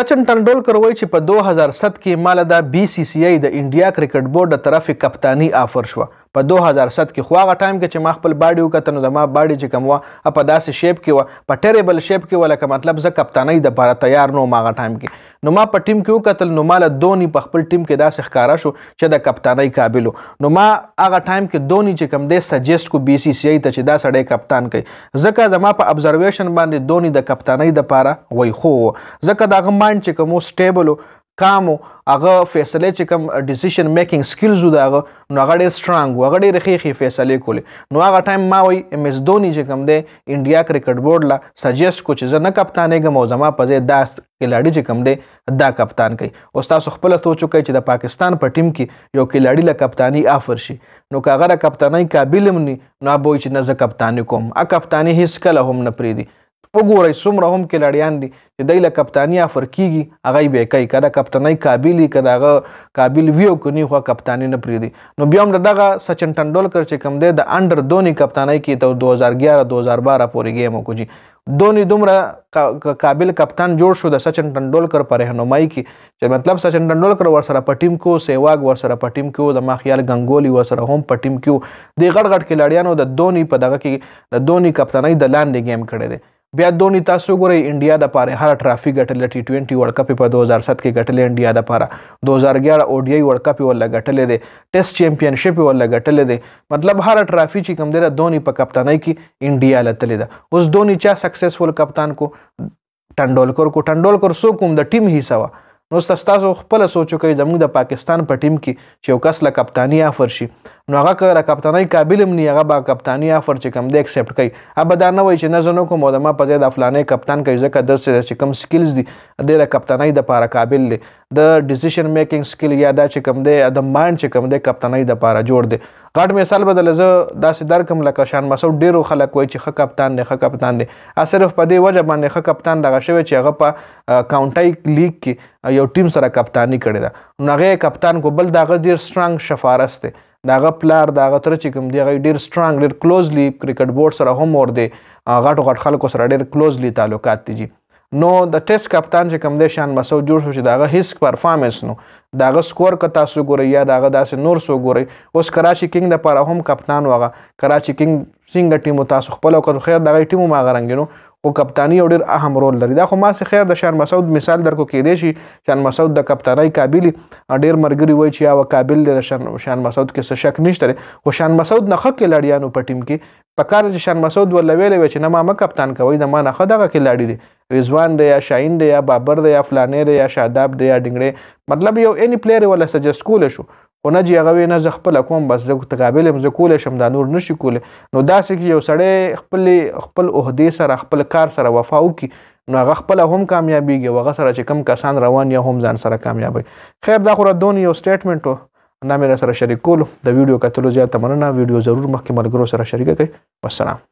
سچن ټندولکر وایي چې په 2007 کې مال د بي سي سي ای د انډیا کرکټ بورډ د طرفه کپتانی آفر شو په 2007 کې خو هغه ټایم کې چې ما خپل باډي وکړ نو زما باډي چې کوم وا په داسې شیپ کې و په ټریبل شیپ کې ولکه مطلب زه کپتانۍ د لپاره تیار نو ما هغه ټایم کې نو ما په ټیم کې وکتل نو مال دونی په خپل ټیم کې داسې ښکارا شو چې د کپتانۍ قابل نو ما هغه ټایم کې دونی چې کوم دې سجیست کو بی سی سی ای ته چې دا سړی کپتان کوي ځکه زما په ابزرویشن باندې دونی د کپتانۍ د لپاره وای خو ځکه دا غمان چې کوم سټیبل کام هغه فیصله چې کوم ډیسیشن میکینګ سکلز وو دا نو هغه ډېر سترانګ وو هغه ډېر خېخې فیصله کولې نو هغه ټایم ما وای ایم اس دونی چې کوم دی انډیا کرکټ بورډ لا سجیست کو چې زه نه کپتانې کوم او زما په ځای دا کلاړي چې کوم دی دا کپتان کوي او تاسو خپل سوچ وکړئ چې د پاکستان په ټیم کې یو کلاړي لا کپتانی آفر شي نو که هغه کپتانۍ قابل هم نه نو به چې نه زه کپتانې کوم ا کپتانې هیڅ کله هم نه پریدي وګورئ څومره هم کلاړیان دي چې دای له کپتانی افر کیږي هغه به کوي کړه کپتنۍ قابلیت کړه هغه قابل ویو کني خو کپتانی نه پریدي نو بیا هم دغه سچن ټندولکر چې کم دی د انډر دونی کپتانۍ کې ته 2011 2012 پورې گیم وکړي دونی دومره قابل کپتان جوړ شو د سچن ټندولکر پر رهنمایي کې چې مطلب سچن ټندولکر ور سره په ټیم کې سیواګ ور سره په ټیم کې د ماخیال غنګولي ور سره هم په ټیم کې دی غړ غړ کلاړیانو د دونی په دغه کې د دونی کپتانۍ د لاندې گیم کړي دي بیا دونی تاسو ګورئ انډیا د پاره هر ټرافي ګټلې ټي 20 ورلد کپ په 2007 کې ګټلې انډیا د پاره 2011 او ډي ورلد کپ ولا ګټلې دي ټیسټ چیمپیونشپ ولا ګټلې دي مطلب هر ټرافي چې کوم دی دونی په کپتانۍ کې انډیا لتلې ده اوس دونی چا سکسسفل کپتان کو ټنډولکر کو ټنډولکر سو کوم د ټیم حصہ وا نو تاسو خپل سوچو کې زموږ د پاکستان په ټیم کې چې یو کس له کپتانی افر شي نو هغه که را کپتانۍ قابل هم ني هغه به کپتانۍ افر چې کوم دی اکسپټ کوي هغه دا نه وایي چې نه زه نه کوم او د ما په ځای د فلانی کپتان کوي ځکه داسې چې کوم سکلز دي دی را کپتانۍ دپاره قابل دی د ډیسیشن میکینګ سکل یا دا چې کوم دی د مایند چې کوم دی کپتانۍ دپاره جوړ دی غټ مثال بدل زه داسې درکم لکه شان مسو ډیرو خلک وای چې ښه کپتان دی ښه کپتان دی صرف په دې وجه باندې ښه کپتان دغه شوی چې هغه په کاونټي لیګ کې یو ټیم سره کپتانی کړې ده نو هغه کپتان کو بل دغه ډیر سترنګ شفارس دی داغه پلار داغه تر چې کوم دی ډیر سترانګ ډیر کلوزلی کرکټ بورډ سره هم ور دی غټ غټ خلکو سره ډیر کلوزلی تعلقات دي نو د ټیسټ کپتان چې کوم دی شان مسعود جوړ شو چې داغه هیڅ پرفارمنس نو داغه سکور ک تاسو ګورئ یا داغه داسې نور سو ګورئ اوس کراچي کینګ د لپاره هم کپتان وغه کراچي کینګ څنګه ټیم تاسو خپل او خیر دغه ټیم ما غرنګینو او کپتانی یو ډیر اهم رول لري دا خو ما سه خیر د شان مسعود مثال درکو کې دی شي شان مسعود د کپتانۍ قابل ډیر مرګري وای چې یا قابل دی شان شان مسعود کې څه شک نشته خو شان مسعود نه خکې لړیانو په ټیم کې په کار چې شان مسعود ول ویلې و چې نه ما کپتان کوي د ما نه خدغه کې لاړی دی رضوان دی یا شاهین دی یا بابر دی یا فلانې دی یا شاداب دی یا ډنګړې مطلب یو اني پلیئر ولا سجست کول شو خو نه چې هغه نه زه خپله کوم بس زه متقابل یم زه کولی شم دا نور نشي کولی نو داسې چې یو سړی خپلې خپل عهدې سره خپل کار سره وفا وکړي نو هغه خپل هم کامیابیږي وغه سره چې کم کسان روان یا هم ځان سره کامیابی خیر دا خو ردون یو سټیټمنټ وو نامې را سره شریکولو د ویډیو کتلو زیاته مننه ویډیو ضرور مخکې ملګرو سره شریکه کړئ والسلام